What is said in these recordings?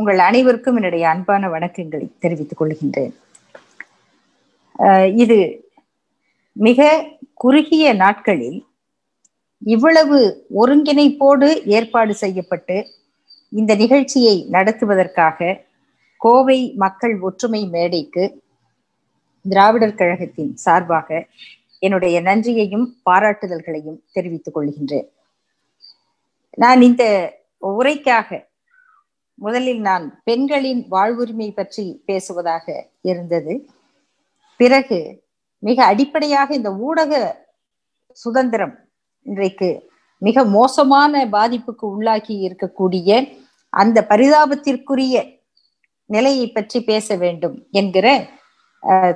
உங்கள் அனைவருக்கும் என்னுடைய அன்பான வணக்கங்களை தெரிவித்துக் கொள்கின்றேன் இது மிக குறுகிய நாட்களில் இவ்வளவு ஒருங்கிணைப்போடு ஏற்பாடு செய்யப்பட்டு இந்த நிகழ்ச்சியை நடத்துவதற்காக கோவை மக்கள் ஒற்றுமை மேடைக்கு திராவிடர் கழகத்தின் சார்பாக என்னுடைய நன்றியையும் பாராட்டுதல்களையும் தெரிவித்துக் கொள்கின்றேன் நான் இந்த உரைக்காக முதலில் நான் பெண்களின் வாழ்வுரிமை பற்றி பேசுவதாக இருந்தது பிறகு மிக அடிப்படையாக இந்த ஊடக சுதந்திரம் இன்றைக்கு மிக மோசமான பாதிப்புக்கு உள்ளாகி இருக்கக்கூடிய அந்த பரிதாபத்திற்குரிய நிலையை பற்றி பேச வேண்டும் என்கிற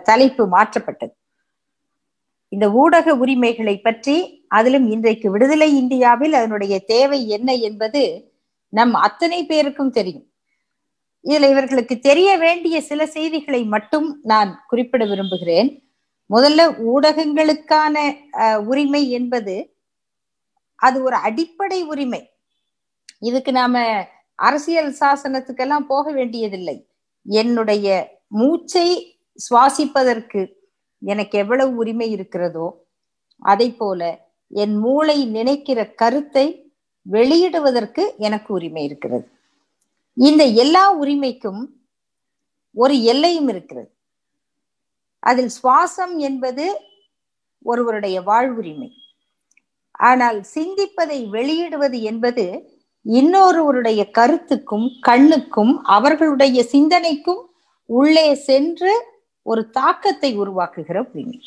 தலைப்பு மாற்றப்பட்டது இந்த ஊடக உரிமைகளை பற்றி அதிலும் இன்றைக்கு விடுதலை இந்தியாவில் அதனுடைய தேவை என்ன என்பது நம் அத்தனை பேருக்கும் தெரியும் இதுல இவர்களுக்கு தெரிய வேண்டிய சில செய்திகளை மட்டும் நான் குறிப்பிட விரும்புகிறேன் முதல்ல ஊடகங்களுக்கான உரிமை என்பது அது ஒரு அடிப்படை உரிமை இதுக்கு நாம அரசியல் சாசனத்துக்கெல்லாம் போக வேண்டியதில்லை என்னுடைய மூச்சை சுவாசிப்பதற்கு எனக்கு எவ்வளவு உரிமை இருக்கிறதோ அதை போல என் மூளை நினைக்கிற கருத்தை வெளியிடுவதற்கு எனக்கு உரிமை இருக்கிறது இந்த எல்லா உரிமைக்கும் ஒரு எல்லையும் இருக்கிறது அதில் சுவாசம் என்பது ஒருவருடைய வாழ்வுரிமை ஆனால் சிந்திப்பதை வெளியிடுவது என்பது இன்னொருவருடைய கருத்துக்கும் கண்ணுக்கும் அவர்களுடைய சிந்தனைக்கும் உள்ளே சென்று ஒரு தாக்கத்தை உருவாக்குகிற உரிமை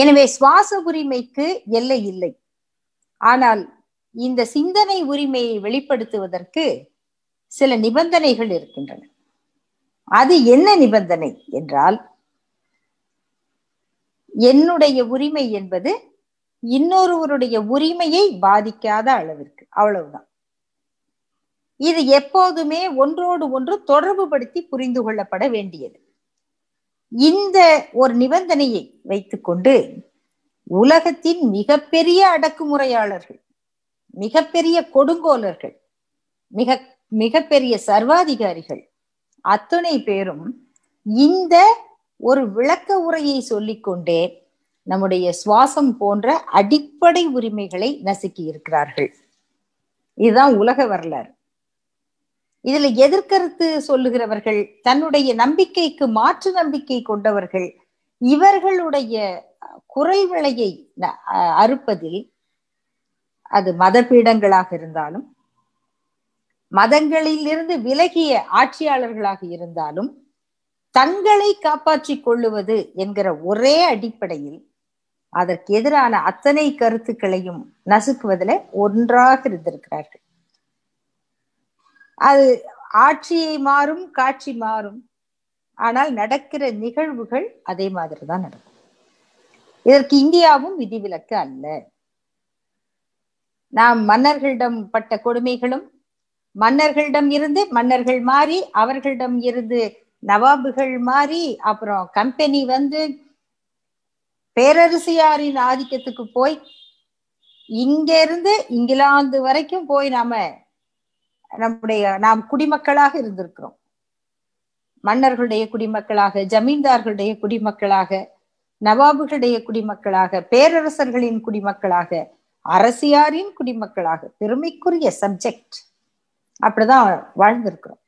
எனவே சுவாச உரிமைக்கு எல்லை இல்லை ஆனால் இந்த சிந்தனை உரிமையை வெளிப்படுத்துவதற்கு சில நிபந்தனைகள் இருக்கின்றன அது என்ன நிபந்தனை என்றால் என்னுடைய உரிமை என்பது இன்னொருவருடைய உரிமையை பாதிக்காத அளவிற்கு அவ்வளவுதான் இது எப்போதுமே ஒன்றோடு ஒன்று தொடர்பு படுத்தி புரிந்து கொள்ளப்பட வேண்டியது இந்த ஒரு நிபந்தனையை வைத்துக்கொண்டு உலகத்தின் மிகப்பெரிய அடக்குமுறையாளர்கள் மிகப்பெரிய கொடுங்கோலர்கள் மிக மிகப்பெரிய சர்வாதிகாரிகள் அத்தனை பேரும் இந்த ஒரு விளக்க உரையை சொல்லிக்கொண்டே நம்முடைய சுவாசம் போன்ற அடிப்படை உரிமைகளை நசுக்கி இருக்கிறார்கள் இதுதான் உலக வரலாறு இதுல எதிர்கருத்து சொல்லுகிறவர்கள் தன்னுடைய நம்பிக்கைக்கு மாற்று நம்பிக்கை கொண்டவர்கள் இவர்களுடைய குறைவலையை அறுப்பதில் அது மத பீடங்களாக இருந்தாலும் மதங்களிலிருந்து விலகிய ஆட்சியாளர்களாக இருந்தாலும் தங்களை காப்பாற்றிக் கொள்ளுவது என்கிற ஒரே அடிப்படையில் அதற்கு எதிரான அத்தனை கருத்துக்களையும் நசுக்குவதில் ஒன்றாக இருந்திருக்கிறார்கள் அது ஆட்சியை மாறும் காட்சி மாறும் ஆனால் நடக்கிற நிகழ்வுகள் அதே மாதிரிதான் நடக்கும் இதற்கு இந்தியாவும் விதிவிலக்கு அல்ல நாம் மன்னர்களிடம் பட்ட கொடுமைகளும் மன்னர்களிடம் இருந்து மன்னர்கள் மாறி அவர்களிடம் இருந்து நவாபுகள் மாறி அப்புறம் கம்பெனி வந்து பேரரசியாரின் ஆதிக்கத்துக்கு போய் இங்க இருந்து இங்கிலாந்து வரைக்கும் போய் நாம நம்முடைய நாம் குடிமக்களாக இருந்திருக்கிறோம் மன்னர்களுடைய குடிமக்களாக ஜமீன்தார்களுடைய குடிமக்களாக நவாபுகளுடைய குடிமக்களாக பேரரசர்களின் குடிமக்களாக அரசியாரின் குடிமக்களாக பெருமைக்குரிய சப்ஜெக்ட் அப்படிதான் வாழ்ந்திருக்கிறோம்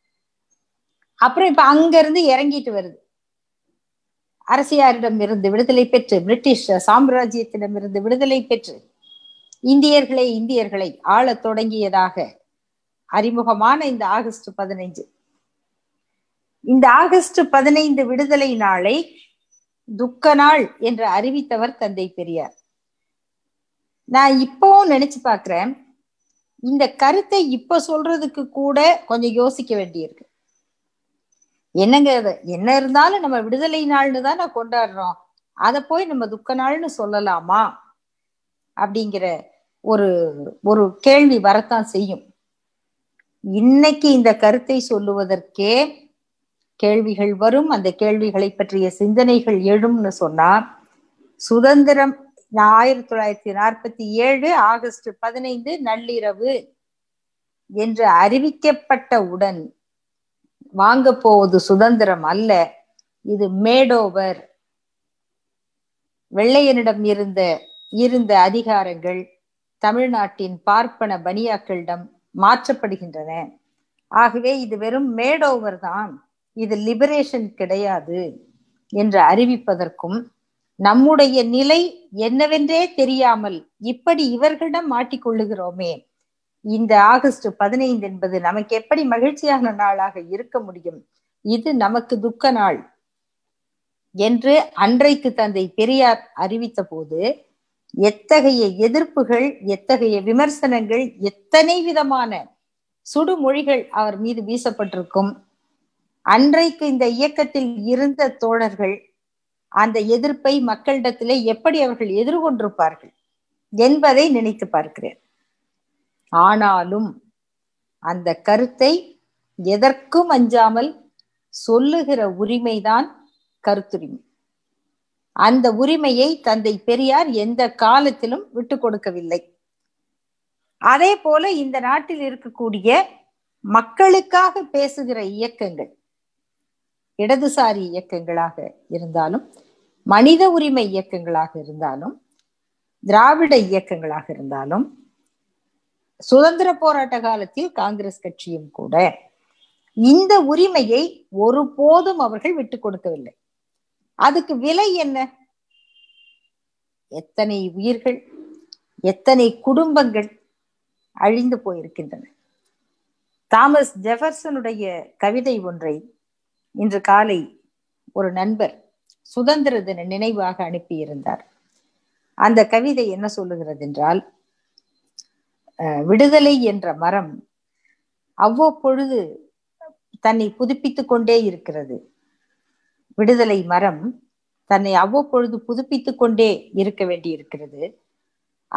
அப்புறம் இப்ப அங்க இருந்து இறங்கிட்டு வருது அரசியாரிடம் இருந்து விடுதலை பெற்று பிரிட்டிஷ் சாம்ராஜ்யத்திடம் இருந்து விடுதலை பெற்று இந்தியர்களை இந்தியர்களை ஆள தொடங்கியதாக அறிமுகமான இந்த ஆகஸ்ட் பதினைஞ்சு இந்த ஆகஸ்ட் பதினைந்து விடுதலை நாளை துக்க நாள் என்று அறிவித்தவர் தந்தை பெரியார் நான் இப்பவும் நினைச்சு பாக்குறேன் இந்த கருத்தை இப்ப சொல்றதுக்கு கூட கொஞ்சம் யோசிக்க வேண்டியிருக்கு என்னங்க என்ன இருந்தாலும் நம்ம விடுதலை நாள்னு தான் கொண்டாடுறோம் அதை போய் நம்ம துக்க நாள்னு சொல்லலாமா அப்படிங்கிற ஒரு ஒரு கேள்வி வரத்தான் செய்யும் இன்னைக்கு இந்த கருத்தை சொல்லுவதற்கே கேள்விகள் வரும் அந்த கேள்விகளை பற்றிய சிந்தனைகள் எழும்னு சொன்னா சுதந்திரம் ஆயிரத்தி தொள்ளாயிரத்தி நாற்பத்தி ஏழு ஆகஸ்ட் பதினைந்து நள்ளிரவு என்று அறிவிக்கப்பட்ட உடன் வாங்க போவது சுதந்திரம் அல்ல இது மேடோவர் வெள்ளையனிடம் இருந்த இருந்த அதிகாரங்கள் தமிழ்நாட்டின் பார்ப்பன பனியாக்களிடம் மாற்றப்படுகின்றன ஆகவே இது வெறும் மேடோவர் தான் இது லிபரேஷன் கிடையாது என்று அறிவிப்பதற்கும் நம்முடைய நிலை என்னவென்றே தெரியாமல் இப்படி இவர்களிடம் மாட்டிக்கொள்ளுகிறோமே இந்த ஆகஸ்ட் பதினைந்து என்பது நமக்கு எப்படி மகிழ்ச்சியான நாளாக இருக்க முடியும் இது நமக்கு துக்க நாள் என்று அன்றைக்கு தந்தை பெரியார் அறிவித்த போது எத்தகைய எதிர்ப்புகள் எத்தகைய விமர்சனங்கள் எத்தனை விதமான சுடுமொழிகள் அவர் மீது வீசப்பட்டிருக்கும் அன்றைக்கு இந்த இயக்கத்தில் இருந்த தோழர்கள் அந்த எதிர்ப்பை மக்களிடத்திலே எப்படி அவர்கள் எதிர்கொண்டிருப்பார்கள் என்பதை நினைத்து பார்க்கிறேன் ஆனாலும் அந்த கருத்தை எதற்கும் அஞ்சாமல் சொல்லுகிற உரிமைதான் கருத்துரிமை அந்த உரிமையை தந்தை பெரியார் எந்த காலத்திலும் விட்டு கொடுக்கவில்லை அதே போல இந்த நாட்டில் இருக்கக்கூடிய மக்களுக்காக பேசுகிற இயக்கங்கள் இடதுசாரி இயக்கங்களாக இருந்தாலும் மனித உரிமை இயக்கங்களாக இருந்தாலும் திராவிட இயக்கங்களாக இருந்தாலும் சுதந்திர போராட்ட காலத்தில் காங்கிரஸ் கட்சியும் கூட இந்த உரிமையை ஒருபோதும் அவர்கள் விட்டு கொடுக்கவில்லை அதுக்கு விலை என்ன எத்தனை உயிர்கள் எத்தனை குடும்பங்கள் அழிந்து போயிருக்கின்றன தாமஸ் ஜெஃபர்சனுடைய கவிதை ஒன்றை இன்று காலை ஒரு நண்பர் சுதந்திர தின நினைவாக அனுப்பியிருந்தார் அந்த கவிதை என்ன சொல்லுகிறது என்றால் விடுதலை என்ற மரம் அவ்வப்பொழுது தன்னை புதுப்பித்துக் கொண்டே இருக்கிறது விடுதலை மரம் தன்னை அவ்வப்பொழுது புதுப்பித்துக் கொண்டே இருக்க வேண்டி இருக்கிறது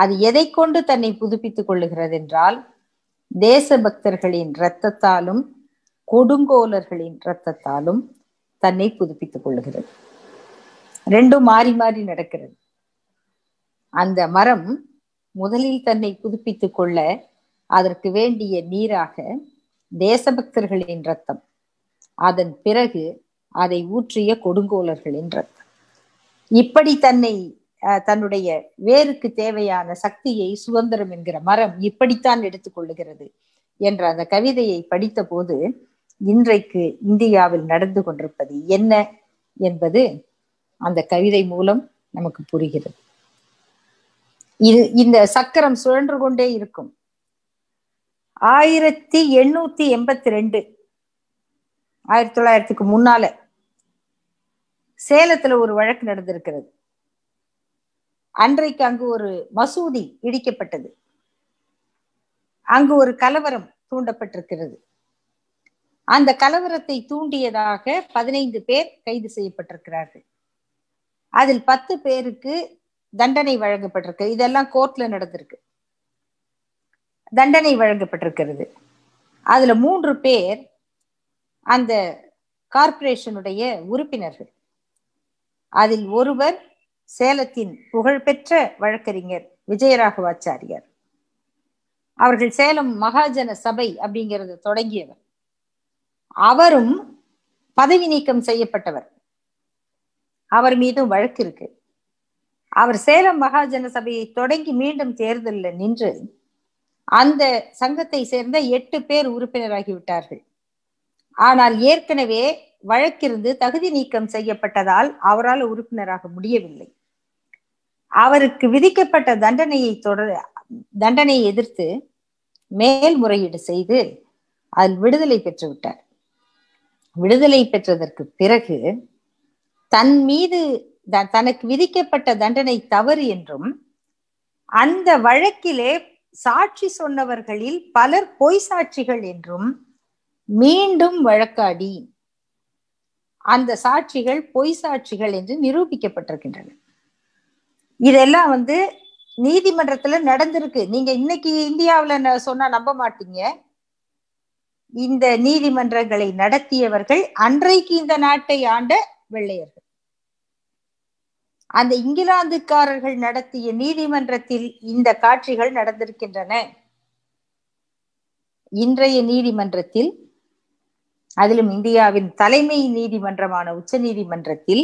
அது எதை கொண்டு தன்னை புதுப்பித்துக் கொள்ளுகிறது என்றால் தேச பக்தர்களின் இரத்தத்தாலும் கொடுங்கோலர்களின் இரத்தத்தாலும் தன்னை புதுப்பித்துக் கொள்ளுகிறது ரெண்டும் மாறி மாறி நடக்கிறது அந்த மரம் முதலில் தன்னை புதுப்பித்துக் கொள்ள அதற்கு வேண்டிய நீராக தேசபக்தர்களின் ரத்தம் அதன் பிறகு அதை ஊற்றிய கொடுங்கோலர்களின் ரத்தம் இப்படி தன்னை தன்னுடைய வேருக்கு தேவையான சக்தியை சுதந்திரம் என்கிற மரம் இப்படித்தான் எடுத்துக்கொள்ளுகிறது என்ற அந்த கவிதையை படித்த போது இன்றைக்கு இந்தியாவில் நடந்து கொண்டிருப்பது என்ன என்பது அந்த கவிதை மூலம் நமக்கு புரிகிறது இது இந்த சக்கரம் சுழன்று கொண்டே இருக்கும் ஆயிரத்தி எண்ணூத்தி எண்பத்தி ரெண்டு ஆயிரத்தி தொள்ளாயிரத்துக்கு முன்னால சேலத்துல ஒரு வழக்கு நடந்திருக்கிறது அன்றைக்கு அங்கு ஒரு மசூதி இடிக்கப்பட்டது அங்கு ஒரு கலவரம் தூண்டப்பட்டிருக்கிறது அந்த கலவரத்தை தூண்டியதாக பதினைந்து பேர் கைது செய்யப்பட்டிருக்கிறார்கள் அதில் பத்து பேருக்கு தண்டனை வழங்கப்பட்டிருக்கு இதெல்லாம் கோர்ட்ல நடந்திருக்கு தண்டனை வழங்கப்பட்டிருக்கிறது அதுல மூன்று பேர் அந்த கார்பரேஷனுடைய உறுப்பினர்கள் அதில் ஒருவர் சேலத்தின் புகழ்பெற்ற வழக்கறிஞர் விஜயராகவாச்சாரியார் அவர்கள் சேலம் மகாஜன சபை அப்படிங்கிறத தொடங்கியவர் அவரும் பதவி நீக்கம் செய்யப்பட்டவர் அவர் மீதும் வழக்கு இருக்கு அவர் சேலம் மகாஜன சபையை தொடங்கி மீண்டும் தேர்தலில் நின்று அந்த சங்கத்தை சேர்ந்த எட்டு பேர் உறுப்பினராகிவிட்டார்கள் ஆனால் ஏற்கனவே வழக்கிருந்து தகுதி நீக்கம் செய்யப்பட்டதால் அவரால் உறுப்பினராக முடியவில்லை அவருக்கு விதிக்கப்பட்ட தண்டனையை தொடர் தண்டனையை எதிர்த்து மேல்முறையீடு செய்து அதில் விடுதலை பெற்றுவிட்டார் விடுதலை பெற்றதற்கு பிறகு தன் மீது தனக்கு விதிக்கப்பட்ட தண்டனை தவறு என்றும் அந்த வழக்கிலே சாட்சி சொன்னவர்களில் பலர் பொய் சாட்சிகள் என்றும் மீண்டும் வழக்காடி அந்த சாட்சிகள் பொய் சாட்சிகள் என்று நிரூபிக்கப்பட்டிருக்கின்றன இதெல்லாம் வந்து நீதிமன்றத்துல நடந்திருக்கு நீங்க இன்னைக்கு இந்தியாவில் சொன்னா நம்ப மாட்டீங்க இந்த நீதிமன்றங்களை நடத்தியவர்கள் அன்றைக்கு இந்த நாட்டை ஆண்ட வெள்ளையர்கள் அந்த இங்கிலாந்துக்காரர்கள் நடத்திய நீதிமன்றத்தில் இந்த காட்சிகள் நடந்திருக்கின்றன இன்றைய நீதிமன்றத்தில் அதிலும் இந்தியாவின் தலைமை நீதிமன்றமான உச்ச நீதிமன்றத்தில்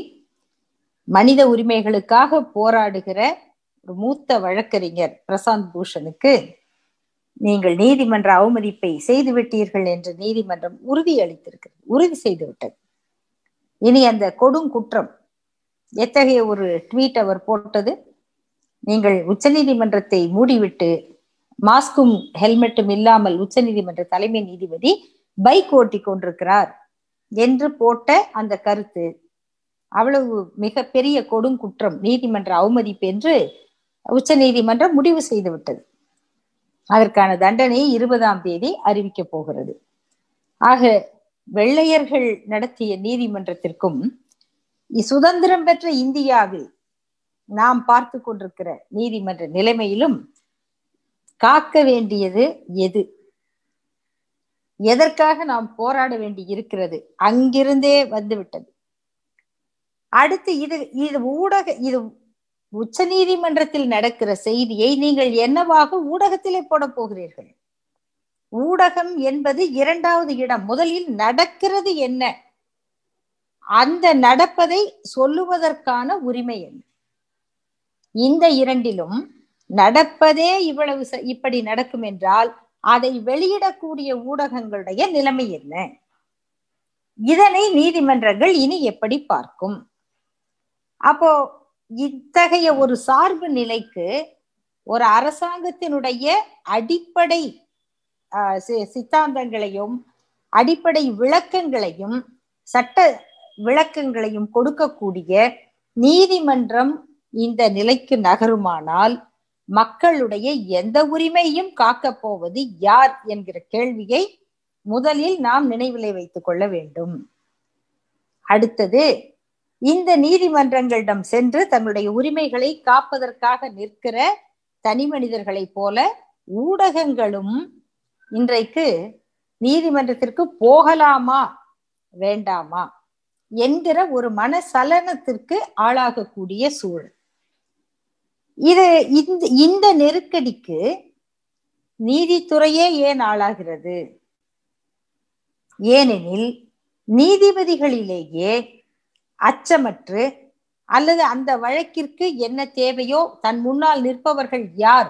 மனித உரிமைகளுக்காக போராடுகிற ஒரு மூத்த வழக்கறிஞர் பிரசாந்த் பூஷனுக்கு நீங்கள் நீதிமன்ற அவமதிப்பை செய்துவிட்டீர்கள் என்று நீதிமன்றம் உறுதி அளித்திருக்கிறது உறுதி செய்துவிட்டது இனி அந்த கொடும் குற்றம் எத்தகைய ஒரு ட்வீட் அவர் போட்டது நீங்கள் உச்சநீதிமன்றத்தை மூடிவிட்டு மாஸ்கும் ஹெல்மெட்டும் இல்லாமல் உச்சநீதிமன்ற தலைமை நீதிபதி பைக் ஓட்டி கொண்டிருக்கிறார் என்று போட்ட அந்த கருத்து அவ்வளவு மிக பெரிய கொடும் குற்றம் நீதிமன்ற அவமதிப்பு என்று உச்ச நீதிமன்றம் முடிவு செய்துவிட்டது அதற்கான தண்டனை இருபதாம் தேதி அறிவிக்கப் போகிறது ஆக வெள்ளையர்கள் நடத்திய நீதிமன்றத்திற்கும் சுதந்திரம் பெற்ற இந்தியாவில் நாம் பார்த்து கொண்டிருக்கிற நீதிமன்ற நிலைமையிலும் காக்க வேண்டியது எது எதற்காக நாம் போராட வேண்டி இருக்கிறது அங்கிருந்தே வந்துவிட்டது அடுத்து இது இது ஊடக இது உச்ச நீதிமன்றத்தில் நடக்கிற செய்தியை நீங்கள் என்னவாக ஊடகத்திலே போட போகிறீர்கள் ஊடகம் என்பது இரண்டாவது இடம் முதலில் நடக்கிறது என்ன அந்த நடப்பதை சொல்லுவதற்கான உரிமை என்ன இந்த இரண்டிலும் நடப்பதே இவ்வளவு இப்படி நடக்கும் என்றால் அதை வெளியிடக்கூடிய ஊடகங்களுடைய நிலைமை என்ன இதனை நீதிமன்றங்கள் இனி எப்படி பார்க்கும் அப்போ இத்தகைய ஒரு சார்பு நிலைக்கு ஒரு அரசாங்கத்தினுடைய அடிப்படை சித்தாந்தங்களையும் அடிப்படை விளக்கங்களையும் சட்ட விளக்கங்களையும் கொடுக்கக்கூடிய நீதிமன்றம் இந்த நிலைக்கு நகருமானால் மக்களுடைய எந்த உரிமையும் காக்க போவது யார் என்கிற கேள்வியை முதலில் நாம் நினைவிலை வைத்துக் கொள்ள வேண்டும் அடுத்தது இந்த நீதிமன்றங்களிடம் சென்று தங்களுடைய உரிமைகளை காப்பதற்காக நிற்கிற தனி மனிதர்களைப் போல ஊடகங்களும் இன்றைக்கு நீதிமன்றத்திற்கு போகலாமா வேண்டாமா என்கிற ஒரு மன சலனத்திற்கு ஆளாகக்கூடிய சூழல் இது இந்த இந்த நெருக்கடிக்கு நீதித்துறையே ஏன் ஆளாகிறது ஏனெனில் நீதிபதிகளிலேயே அச்சமற்று அல்லது அந்த வழக்கிற்கு என்ன தேவையோ தன் முன்னால் நிற்பவர்கள் யார்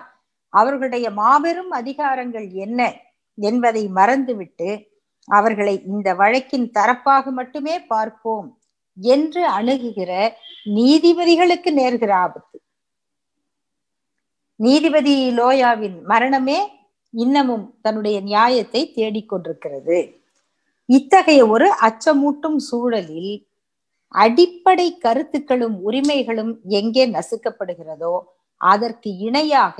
அவர்களுடைய மாபெரும் அதிகாரங்கள் என்ன என்பதை மறந்துவிட்டு அவர்களை இந்த வழக்கின் தரப்பாக மட்டுமே பார்ப்போம் என்று அணுகுகிற நீதிபதிகளுக்கு நேர்கிற ஆபத்து நீதிபதி லோயாவின் மரணமே இன்னமும் தன்னுடைய நியாயத்தை தேடிக்கொண்டிருக்கிறது இத்தகைய ஒரு அச்சமூட்டும் சூழலில் அடிப்படை கருத்துக்களும் உரிமைகளும் எங்கே நசுக்கப்படுகிறதோ அதற்கு இணையாக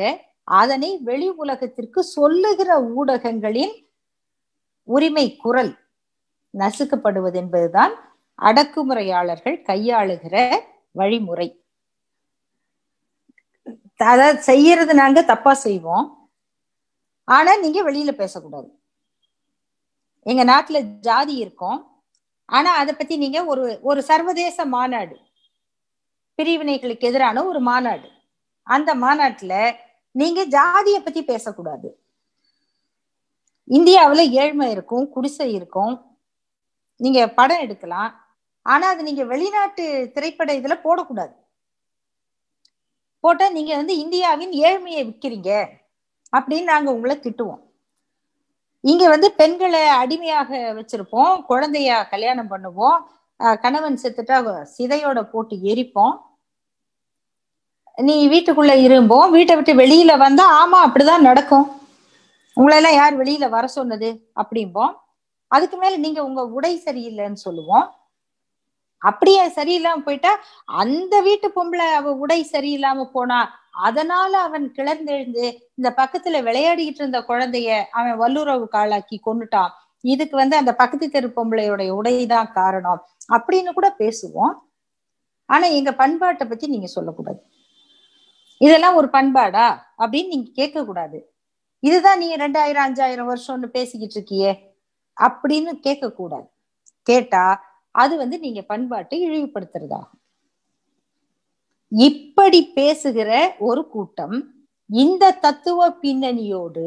அதனை வெளி உலகத்திற்கு சொல்லுகிற ஊடகங்களின் உரிமை குரல் நசுக்கப்படுவது என்பதுதான் அடக்குமுறையாளர்கள் கையாளுகிற வழிமுறை அத செய்யறது நாங்க தப்பா செய்வோம் ஆனா நீங்க வெளியில பேசக்கூடாது எங்க நாட்டுல ஜாதி இருக்கும் ஆனா அதை பத்தி நீங்க ஒரு ஒரு சர்வதேச மாநாடு பிரிவினைகளுக்கு எதிரான ஒரு மாநாடு அந்த மாநாட்டுல நீங்க ஜாதியை பத்தி பேசக்கூடாது இந்தியாவில் ஏழ்மை இருக்கும் குடிசை இருக்கும் நீங்க படம் எடுக்கலாம் ஆனா அது நீங்க வெளிநாட்டு திரைப்பட இதுல போடக்கூடாது போட்டா நீங்க வந்து இந்தியாவின் ஏழ்மையை விற்கிறீங்க அப்படின்னு நாங்க உங்களை திட்டுவோம் இங்க வந்து பெண்களை அடிமையாக வச்சிருப்போம் குழந்தைய கல்யாணம் பண்ணுவோம் கணவன் செத்துட்டா சிதையோட போட்டு எரிப்போம் நீ வீட்டுக்குள்ள இரும்போம் வீட்டை விட்டு வெளியில வந்தா ஆமா அப்படிதான் நடக்கும் உங்களை எல்லாம் யார் வெளியில வர சொன்னது அப்படிம்போம் அதுக்கு மேல நீங்க உங்க உடை சரியில்லைன்னு சொல்லுவோம் அப்படியே சரியில்லாம போயிட்டா அந்த வீட்டு பொம்பளை அவ உடை சரியில்லாம போனா அதனால அவன் கிளர்ந்தெழுந்து இந்த பக்கத்துல விளையாடிக்கிட்டு இருந்த குழந்தைய அவன் வல்லுறவு காலாக்கி கொண்டுட்டான் இதுக்கு வந்து அந்த பக்கத்து தெரு பொம்பளையோடைய உடைதான் காரணம் அப்படின்னு கூட பேசுவோம் ஆனா எங்க பண்பாட்டை பத்தி நீங்க சொல்லக்கூடாது இதெல்லாம் ஒரு பண்பாடா அப்படின்னு நீங்க கேட்க கூடாது இதுதான் நீங்க ரெண்டாயிரம் அஞ்சாயிரம் வருஷம்னு பேசிக்கிட்டு இருக்கியே அப்படின்னு கேட்க கூடாது கேட்டா அது வந்து நீங்க பண்பாட்டை இழிவுபடுத்துறதாகும் இப்படி பேசுகிற ஒரு கூட்டம் இந்த தத்துவ பின்னணியோடு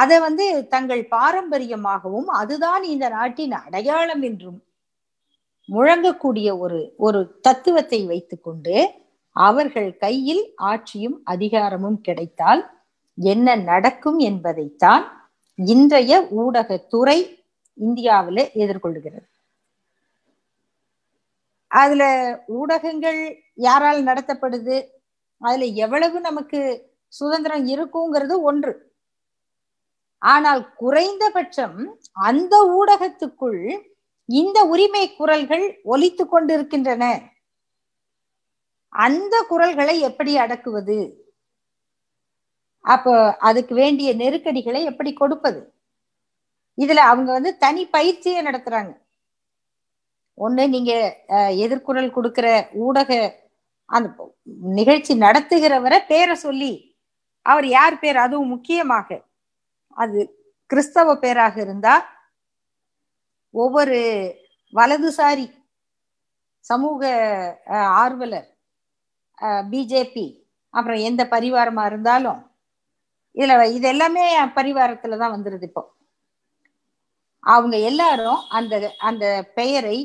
அதை வந்து தங்கள் பாரம்பரியமாகவும் அதுதான் இந்த நாட்டின் அடையாளம் என்றும் முழங்கக்கூடிய ஒரு ஒரு தத்துவத்தை வைத்துக்கொண்டு அவர்கள் கையில் ஆட்சியும் அதிகாரமும் கிடைத்தால் என்ன நடக்கும் என்பதைத்தான் இன்றைய ஊடகத்துறை இந்தியாவில் எதிர்கொள்கிறது அதுல ஊடகங்கள் யாரால் நடத்தப்படுது அதுல எவ்வளவு நமக்கு சுதந்திரம் இருக்குங்கிறது ஒன்று ஆனால் குறைந்தபட்சம் அந்த ஊடகத்துக்குள் இந்த உரிமை குரல்கள் ஒலித்து கொண்டிருக்கின்றன அந்த குரல்களை எப்படி அடக்குவது அப்போ அதுக்கு வேண்டிய நெருக்கடிகளை எப்படி கொடுப்பது இதுல அவங்க வந்து தனி பயிற்சியை நடத்துறாங்க ஒண்ணு நீங்க எதிர்குரல் கொடுக்கிற ஊடக அந்த நிகழ்ச்சி நடத்துகிறவரை பேரை சொல்லி அவர் யார் பேர் அதுவும் முக்கியமாக அது கிறிஸ்தவ பேராக இருந்தா ஒவ்வொரு வலதுசாரி சமூக ஆர்வலர் பிஜேபி அப்புறம் எந்த பரிவாரமா இருந்தாலும் இதுல இது எல்லாமே பரிவாரத்துலதான் வந்துருது இப்போ அவங்க எல்லாரும் அந்த அந்த பெயரை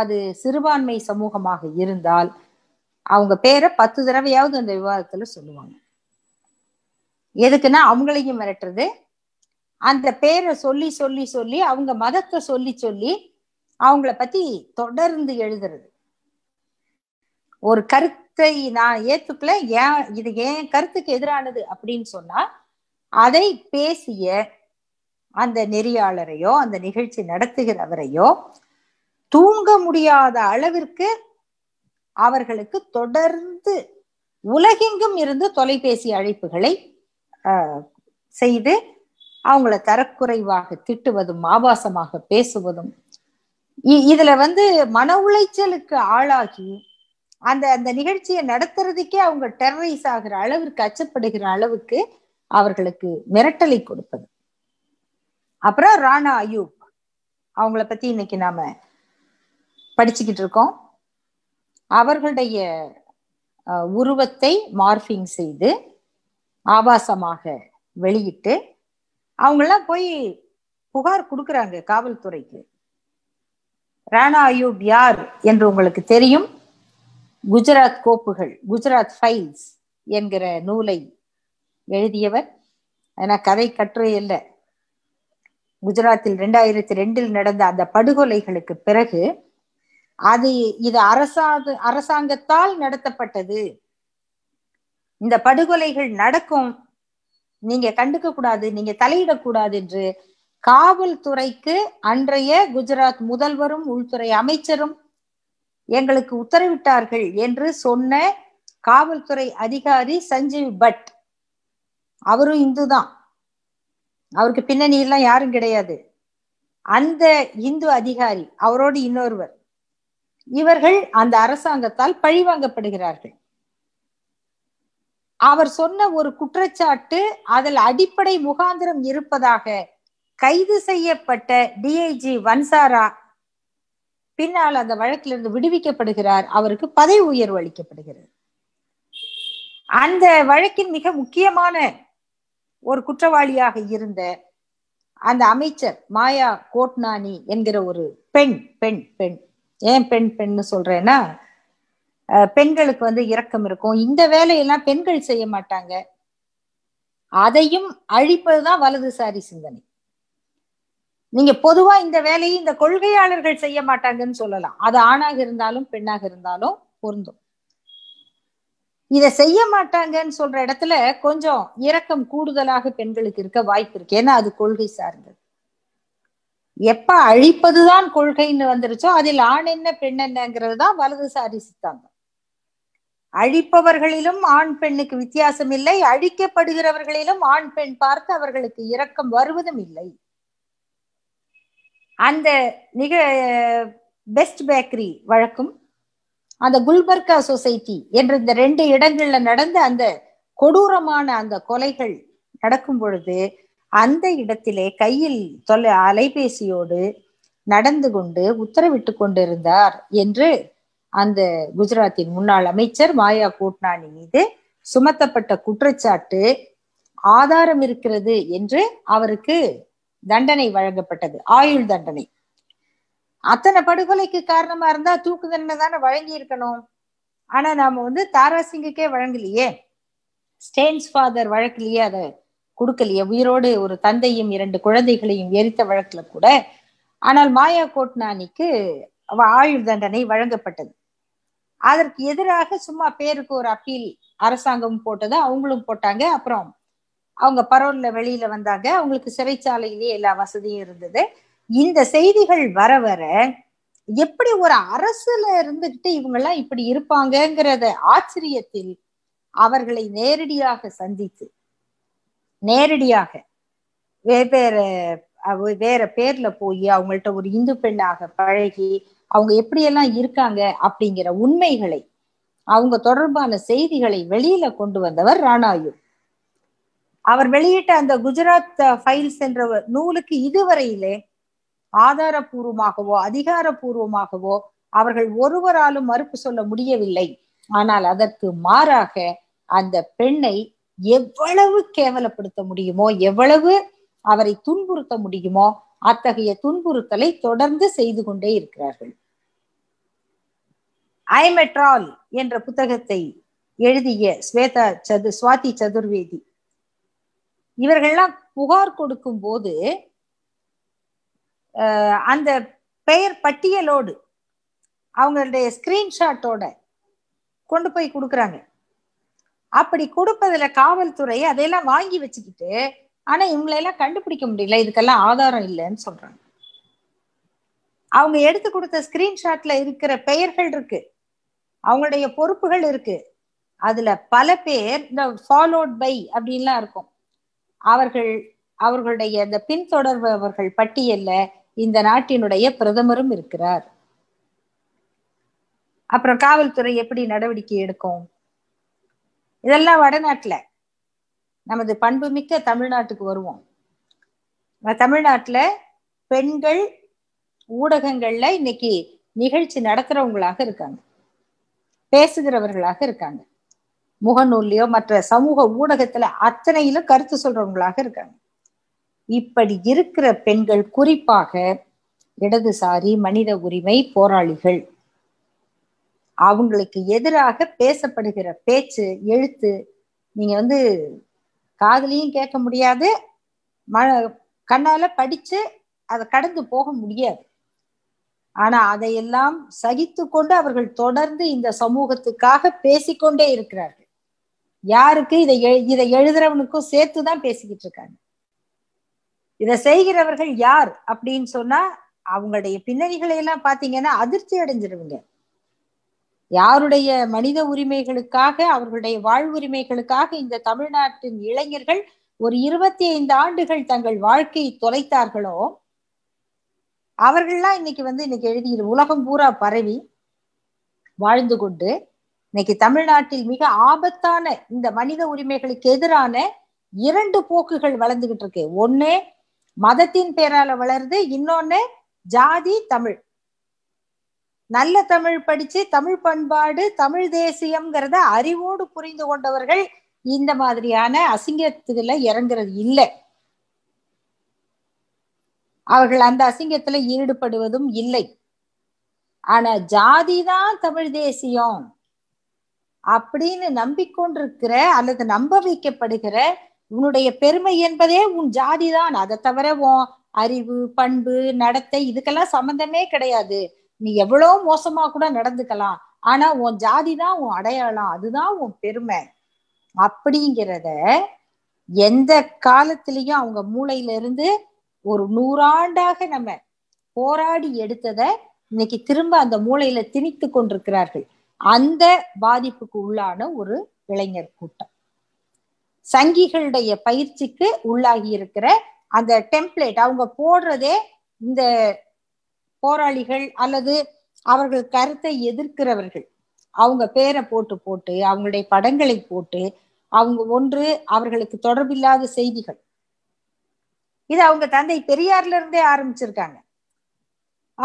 அது சிறுபான்மை சமூகமாக இருந்தால் அவங்க பேரை பத்து தடவையாவது அந்த விவாதத்துல சொல்லுவாங்க எதுக்குன்னா அவங்களையும் மிரட்டுறது அந்த பேரை சொல்லி சொல்லி சொல்லி அவங்க மதத்தை சொல்லி சொல்லி அவங்கள பத்தி தொடர்ந்து எழுதுறது ஒரு கருத்து சரி நான் ஏத்துக்கல ஏன் இது என் கருத்துக்கு எதிரானது அப்படின்னு சொன்னா அதை பேசிய அந்த நெறியாளரையோ அந்த நிகழ்ச்சி நடத்துகிறவரையோ தூங்க முடியாத அளவிற்கு அவர்களுக்கு தொடர்ந்து உலகெங்கும் இருந்து தொலைபேசி அழைப்புகளை செய்து அவங்கள தரக்குறைவாக திட்டுவதும் ஆபாசமாக பேசுவதும் இதுல வந்து மன உளைச்சலுக்கு ஆளாகி அந்த அந்த நிகழ்ச்சியை நடத்துறதுக்கே அவங்க டெரரைஸ் ஆகிற அளவிற்கு அச்சப்படுகிற அளவுக்கு அவர்களுக்கு மிரட்டலை கொடுப்பது அப்புறம் ராணா அயூப் அவங்கள பத்தி இன்னைக்கு நாம படிச்சுக்கிட்டு இருக்கோம் அவர்களுடைய உருவத்தை மார்பிங் செய்து ஆபாசமாக வெளியிட்டு அவங்கெல்லாம் போய் புகார் கொடுக்குறாங்க காவல்துறைக்கு ராணா அயூப் யார் என்று உங்களுக்கு தெரியும் குஜராத் கோப்புகள் குஜராத் ஃபைல்ஸ் என்கிற நூலை எழுதியவர் ஆனால் கதை கட்டுரை அல்ல குஜராத்தில் ரெண்டாயிரத்தி ரெண்டில் நடந்த அந்த படுகொலைகளுக்கு பிறகு அது இது அரசாங்க அரசாங்கத்தால் நடத்தப்பட்டது இந்த படுகொலைகள் நடக்கும் நீங்க கண்டுக்க கூடாது நீங்க தலையிடக்கூடாது என்று காவல்துறைக்கு அன்றைய குஜராத் முதல்வரும் உள்துறை அமைச்சரும் எங்களுக்கு உத்தரவிட்டார்கள் என்று சொன்ன காவல்துறை அதிகாரி சஞ்சீவ் பட் அவரும் இந்து தான் அவருக்கு பின்னணி எல்லாம் யாரும் கிடையாது அந்த இந்து அதிகாரி அவரோடு இன்னொருவர் இவர்கள் அந்த அரசாங்கத்தால் பழிவாங்கப்படுகிறார்கள் அவர் சொன்ன ஒரு குற்றச்சாட்டு அதில் அடிப்படை முகாந்திரம் இருப்பதாக கைது செய்யப்பட்ட டிஐஜி வன்சாரா பின்னால் அந்த வழக்கிலிருந்து விடுவிக்கப்படுகிறார் அவருக்கு பதவி உயர்வு அளிக்கப்படுகிறது அந்த வழக்கின் மிக முக்கியமான ஒரு குற்றவாளியாக இருந்த அந்த அமைச்சர் மாயா கோட்னானி என்கிற ஒரு பெண் பெண் பெண் ஏன் பெண் பெண்ணு சொல்றேன்னா பெண்களுக்கு வந்து இரக்கம் இருக்கும் இந்த வேலையெல்லாம் பெண்கள் செய்ய மாட்டாங்க அதையும் அழிப்பதுதான் வலதுசாரி சிந்தனை நீங்க பொதுவா இந்த வேலையை இந்த கொள்கையாளர்கள் செய்ய மாட்டாங்கன்னு சொல்லலாம் அது ஆணாக இருந்தாலும் பெண்ணாக இருந்தாலும் பொருந்தும் இதை செய்ய மாட்டாங்கன்னு சொல்ற இடத்துல கொஞ்சம் இரக்கம் கூடுதலாக பெண்களுக்கு இருக்க வாய்ப்பு இருக்கு ஏன்னா அது கொள்கை சார்ந்தது எப்ப அழிப்பதுதான் கொள்கைன்னு வந்துருச்சோ அதில் ஆண் என்ன பெண் என்னங்கிறது தான் வலதுசாரி சித்தாந்தம் அழிப்பவர்களிலும் ஆண் பெண்ணுக்கு வித்தியாசம் இல்லை அழிக்கப்படுகிறவர்களிலும் ஆண் பெண் பார்த்து அவர்களுக்கு இரக்கம் வருவதும் இல்லை அந்த நிக பெஸ்ட் பேக்கரி வழக்கும் அந்த குல்பர்கா சொசைட்டி என்ற இந்த ரெண்டு இடங்கள்ல நடந்த அந்த கொடூரமான அந்த கொலைகள் நடக்கும் பொழுது அந்த இடத்திலே கையில் தொலை அலைபேசியோடு நடந்து கொண்டு உத்தரவிட்டு கொண்டிருந்தார் என்று அந்த குஜராத்தின் முன்னாள் அமைச்சர் மாயா கூட்னானி மீது சுமத்தப்பட்ட குற்றச்சாட்டு ஆதாரம் இருக்கிறது என்று அவருக்கு தண்டனை வழங்கப்பட்டது ஆயுள் தண்டனை அத்தனை படுகொலைக்கு காரணமா இருந்தா தூக்கு தண்டனை தானே வழங்கி இருக்கணும் ஆனா நாம வந்து தாராசிங்குக்கே வழங்கலையே ஸ்டேன்ஸ் ஃபாதர் வழக்கிலேயே அதை கொடுக்கலையே உயிரோடு ஒரு தந்தையும் இரண்டு குழந்தைகளையும் எரித்த வழக்குல கூட ஆனால் மாயா கோட்னானிக்கு ஆயுள் தண்டனை வழங்கப்பட்டது அதற்கு எதிராக சும்மா பேருக்கு ஒரு அப்பீல் அரசாங்கம் போட்டதை அவங்களும் போட்டாங்க அப்புறம் அவங்க பரோல்ல வெளியில வந்தாங்க அவங்களுக்கு சிறைச்சாலையிலேயே எல்லா வசதியும் இருந்தது இந்த செய்திகள் வர வர எப்படி ஒரு அரசுல இருந்துகிட்டு இவங்கெல்லாம் இப்படி இருப்பாங்கங்கிறத ஆச்சரியத்தில் அவர்களை நேரடியாக சந்தித்து நேரடியாக வெவ்வேறு வேற பேர்ல போய் அவங்கள்ட்ட ஒரு இந்து பெண்ணாக பழகி அவங்க எப்படியெல்லாம் இருக்காங்க அப்படிங்கிற உண்மைகளை அவங்க தொடர்பான செய்திகளை வெளியில கொண்டு வந்தவர் ராணாயு அவர் வெளியிட்ட அந்த குஜராத் ஃபைல்ஸ் என்ற நூலுக்கு இதுவரையிலே ஆதாரபூர்வமாகவோ அதிகாரபூர்வமாகவோ அவர்கள் ஒருவராலும் மறுப்பு சொல்ல முடியவில்லை ஆனால் அதற்கு மாறாக அந்த பெண்ணை எவ்வளவு கேவலப்படுத்த முடியுமோ எவ்வளவு அவரை துன்புறுத்த முடியுமோ அத்தகைய துன்புறுத்தலை தொடர்ந்து செய்து கொண்டே இருக்கிறார்கள் ஐமெட்ரால் என்ற புத்தகத்தை எழுதிய ஸ்வேதா சது சுவாதி சதுர்வேதி இவர்கள்லாம் புகார் கொடுக்கும் போது அந்த பெயர் பட்டியலோடு அவங்களுடைய ஸ்கிரீன்ஷாட்டோட கொண்டு போய் கொடுக்குறாங்க அப்படி கொடுப்பதில் காவல்துறை அதையெல்லாம் வாங்கி வச்சுக்கிட்டு ஆனால் இவங்களெல்லாம் கண்டுபிடிக்க முடியல இதுக்கெல்லாம் ஆதாரம் இல்லைன்னு சொல்றாங்க அவங்க எடுத்து கொடுத்த ஸ்கிரீன்ஷாட்ல இருக்கிற பெயர்கள் இருக்கு அவங்களுடைய பொறுப்புகள் இருக்கு அதுல பல பேர் இந்த ஃபாலோட் பை அப்படின்லாம் இருக்கும் அவர்கள் அவர்களுடைய அந்த பின்தொடர்பவர்கள் பட்டியல்ல இந்த நாட்டினுடைய பிரதமரும் இருக்கிறார் அப்புறம் காவல்துறை எப்படி நடவடிக்கை எடுக்கும் இதெல்லாம் வடநாட்டுல நமது பண்புமிக்க தமிழ்நாட்டுக்கு வருவோம் தமிழ்நாட்டுல பெண்கள் ஊடகங்கள்ல இன்னைக்கு நிகழ்ச்சி நடத்துறவங்களாக இருக்காங்க பேசுகிறவர்களாக இருக்காங்க முகநூல்லையோ மற்ற சமூக ஊடகத்துல அத்தனையிலும் கருத்து சொல்றவங்களாக இருக்காங்க இப்படி இருக்கிற பெண்கள் குறிப்பாக இடதுசாரி மனித உரிமை போராளிகள் அவங்களுக்கு எதிராக பேசப்படுகிற பேச்சு எழுத்து நீங்க வந்து காதலையும் கேட்க முடியாது ம கண்ணால படிச்சு அதை கடந்து போக முடியாது ஆனா அதையெல்லாம் சகித்து கொண்டு அவர்கள் தொடர்ந்து இந்த சமூகத்துக்காக பேசிக்கொண்டே இருக்கிறார்கள் யாருக்கு இதை இதை எழுதுறவனுக்கும் சேர்த்துதான் பேசிக்கிட்டு இருக்காங்க இதை செய்கிறவர்கள் யார் அப்படின்னு சொன்னா அவங்களுடைய பின்னணிகளை எல்லாம் பாத்தீங்கன்னா அதிர்ச்சி அடைஞ்சிருவீங்க யாருடைய மனித உரிமைகளுக்காக அவர்களுடைய வாழ்வுரிமைகளுக்காக இந்த தமிழ்நாட்டின் இளைஞர்கள் ஒரு இருபத்தி ஐந்து ஆண்டுகள் தங்கள் வாழ்க்கையை தொலைத்தார்களோ அவர்கள்லாம் இன்னைக்கு வந்து இன்னைக்கு எழுதி உலகம் பூரா பரவி வாழ்ந்து கொண்டு இன்னைக்கு தமிழ்நாட்டில் மிக ஆபத்தான இந்த மனித உரிமைகளுக்கு எதிரான இரண்டு போக்குகள் வளர்ந்துகிட்டு இருக்கு ஒண்ணு மதத்தின் பேரால வளருது இன்னொன்னு ஜாதி தமிழ் நல்ல தமிழ் படிச்சு தமிழ் பண்பாடு தமிழ் தேசியம்ங்கிறத அறிவோடு புரிந்து கொண்டவர்கள் இந்த மாதிரியான அசிங்கத்துல இறங்குறது இல்லை அவர்கள் அந்த அசிங்கத்துல ஈடுபடுவதும் இல்லை ஆனா ஜாதி தான் தமிழ் தேசியம் அப்படின்னு நம்பிக்கொண்டிருக்கிற அல்லது நம்ப வைக்கப்படுகிற உன்னுடைய பெருமை என்பதே உன் ஜாதி தான் அதை தவிர உன் அறிவு பண்பு நடத்தை இதுக்கெல்லாம் சம்பந்தமே கிடையாது நீ எவ்வளோ மோசமா கூட நடந்துக்கலாம் ஆனா உன் ஜாதி தான் உன் அடையாளம் அதுதான் உன் பெருமை அப்படிங்கிறத எந்த காலத்திலையும் அவங்க மூளையில இருந்து ஒரு நூறாண்டாக நம்ம போராடி எடுத்ததை இன்னைக்கு திரும்ப அந்த மூளையில திணித்து கொண்டிருக்கிறார்கள் அந்த பாதிப்புக்கு உள்ளான ஒரு இளைஞர் கூட்டம் சங்கிகளுடைய பயிற்சிக்கு உள்ளாகி இருக்கிற அந்த டெம்ப்ளேட் அவங்க போடுறதே இந்த போராளிகள் அல்லது அவர்கள் கருத்தை எதிர்க்கிறவர்கள் அவங்க பேரை போட்டு போட்டு அவங்களுடைய படங்களை போட்டு அவங்க ஒன்று அவர்களுக்கு தொடர்பில்லாத செய்திகள் இது அவங்க தந்தை பெரியார்ல இருந்தே ஆரம்பிச்சிருக்காங்க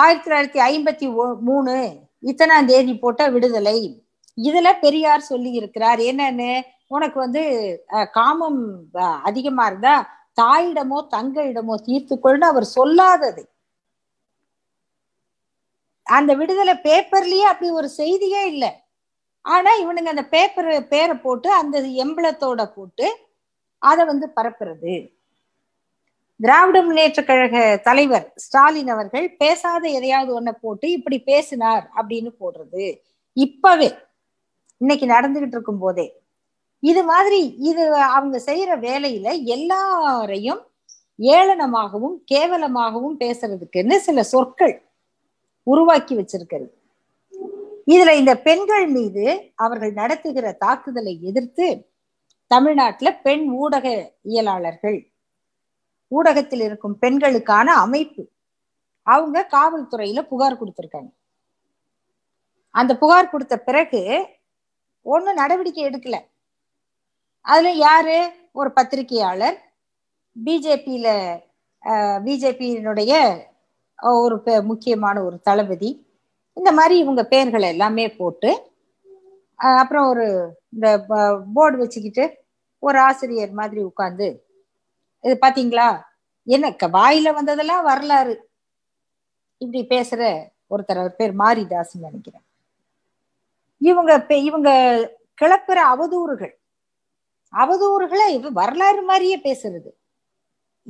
ஆயிரத்தி தொள்ளாயிரத்தி ஐம்பத்தி மூணு இத்தனாம் தேதி போட்ட விடுதலை இதுல பெரியார் சொல்லி இருக்கிறார் என்னன்னு உனக்கு வந்து காமம் அதிகமா இருந்தா தாயிடமோ தங்கையிடமோ தீர்த்துக்கொள்னு அவர் சொல்லாதது அந்த விடுதலை பேப்பர்லயே அப்படி ஒரு செய்தியே இல்லை ஆனா இவனுங்க அந்த பேப்பர் பேரை போட்டு அந்த எம்பளத்தோட போட்டு அதை வந்து பரப்புறது திராவிட முன்னேற்ற கழக தலைவர் ஸ்டாலின் அவர்கள் பேசாத எதையாவது ஒன்ன போட்டு இப்படி பேசினார் அப்படின்னு போடுறது இப்பவே இன்னைக்கு நடந்துகிட்டு இருக்கும் போதே இது மாதிரி இது அவங்க செய்யற வேலையில எல்லாரையும் ஏளனமாகவும் கேவலமாகவும் பேசுறதுக்குன்னு சில சொற்கள் உருவாக்கி வச்சிருக்கிறது இதுல இந்த பெண்கள் மீது அவர்கள் நடத்துகிற தாக்குதலை எதிர்த்து தமிழ்நாட்டுல பெண் ஊடக இயலாளர்கள் ஊடகத்தில் இருக்கும் பெண்களுக்கான அமைப்பு அவங்க காவல்துறையில புகார் கொடுத்துருக்காங்க அந்த புகார் கொடுத்த பிறகு ஒன்றும் நடவடிக்கை எடுக்கல அதுல யாரு ஒரு பத்திரிகையாளர் பிஜேபியில பிஜேபியினுடைய ஒரு முக்கியமான ஒரு தளபதி இந்த மாதிரி இவங்க பெயர்களை எல்லாமே போட்டு அப்புறம் ஒரு இந்த போர்டு வச்சுக்கிட்டு ஒரு ஆசிரியர் மாதிரி உட்காந்து இது பாத்தீங்களா என்ன வாயில வந்ததெல்லாம் வரலாறு இப்படி பேசுற ஒருத்தர் பேர் மாரிதாஸ் நினைக்கிறேன் இவங்க இவங்க கிளப்புற அவதூறுகள் அவதூறுகளை இவ வரலாறு மாதிரியே பேசுறது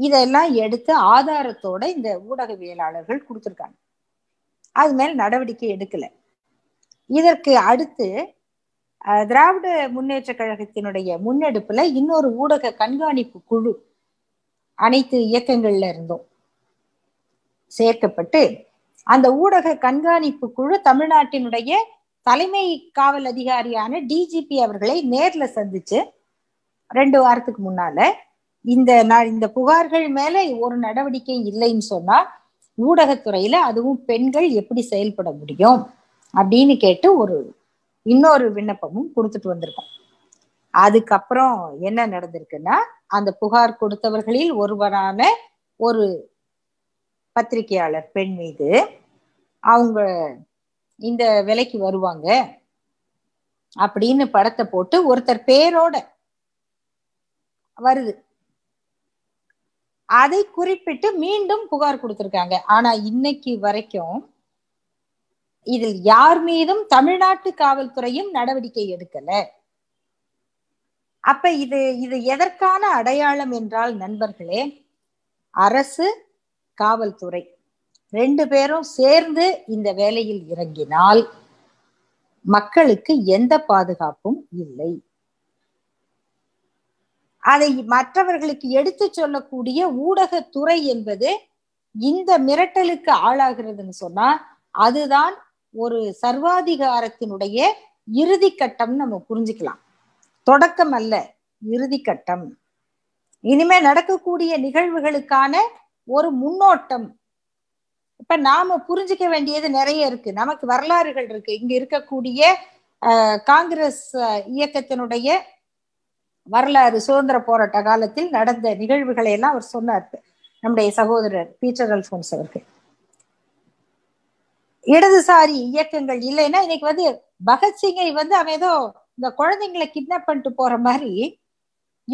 இதெல்லாம் எடுத்து ஆதாரத்தோட இந்த ஊடகவியலாளர்கள் கொடுத்துருக்காங்க அது மேல் நடவடிக்கை எடுக்கல இதற்கு அடுத்து திராவிட முன்னேற்ற கழகத்தினுடைய முன்னெடுப்புல இன்னொரு ஊடக கண்காணிப்பு குழு அனைத்து இயக்கங்கள்ல இருந்தும் சேர்க்கப்பட்டு அந்த ஊடக கண்காணிப்பு குழு தமிழ்நாட்டினுடைய தலைமை காவல் அதிகாரியான டிஜிபி அவர்களை நேர்ல சந்திச்சு ரெண்டு வாரத்துக்கு முன்னால இந்த நான் இந்த புகார்கள் மேல ஒரு நடவடிக்கை இல்லைன்னு சொன்னா ஊடகத்துறையில அதுவும் பெண்கள் எப்படி செயல்பட முடியும் அப்படின்னு கேட்டு ஒரு இன்னொரு விண்ணப்பமும் கொடுத்துட்டு வந்திருக்கோம் அதுக்கப்புறம் என்ன நடந்திருக்குன்னா அந்த புகார் கொடுத்தவர்களில் ஒருவரான ஒரு பத்திரிகையாளர் பெண் மீது அவங்க இந்த விலைக்கு வருவாங்க அப்படின்னு படத்தை போட்டு ஒருத்தர் பேரோட வருது அதை குறிப்பிட்டு மீண்டும் புகார் கொடுத்திருக்காங்க ஆனா இன்னைக்கு வரைக்கும் இதில் யார் மீதும் தமிழ்நாட்டு காவல்துறையும் நடவடிக்கை எடுக்கல அப்ப இது இது எதற்கான அடையாளம் என்றால் நண்பர்களே அரசு காவல்துறை ரெண்டு பேரும் சேர்ந்து இந்த வேலையில் இறங்கினால் மக்களுக்கு எந்த பாதுகாப்பும் இல்லை அதை மற்றவர்களுக்கு எடுத்து சொல்லக்கூடிய ஊடகத்துறை என்பது இந்த மிரட்டலுக்கு ஆளாகிறதுன்னு சொன்னா அதுதான் ஒரு சர்வாதிகாரத்தினுடைய இறுதி கட்டம்னு நம்ம புரிஞ்சுக்கலாம் தொடக்கம் அல்ல இறுதி கட்டம் இனிமே நடக்கக்கூடிய நிகழ்வுகளுக்கான ஒரு முன்னோட்டம் இப்ப நாம புரிஞ்சுக்க வேண்டியது நிறைய இருக்கு நமக்கு வரலாறுகள் இருக்கு இங்க இருக்கக்கூடிய காங்கிரஸ் இயக்கத்தினுடைய வரலாறு சுதந்திர போராட்ட காலத்தில் நடந்த நிகழ்வுகளை எல்லாம் அவர் சொன்னார் நம்முடைய சகோதரர் பீட்டர் அல்போன்ஸ் அவருக்கு இடதுசாரி இயக்கங்கள் இல்லைன்னா இன்னைக்கு வந்து பகத்சிங்கை வந்து அவன் ஏதோ இந்த குழந்தைங்களை கிட்னாப் பண்ணிட்டு போற மாதிரி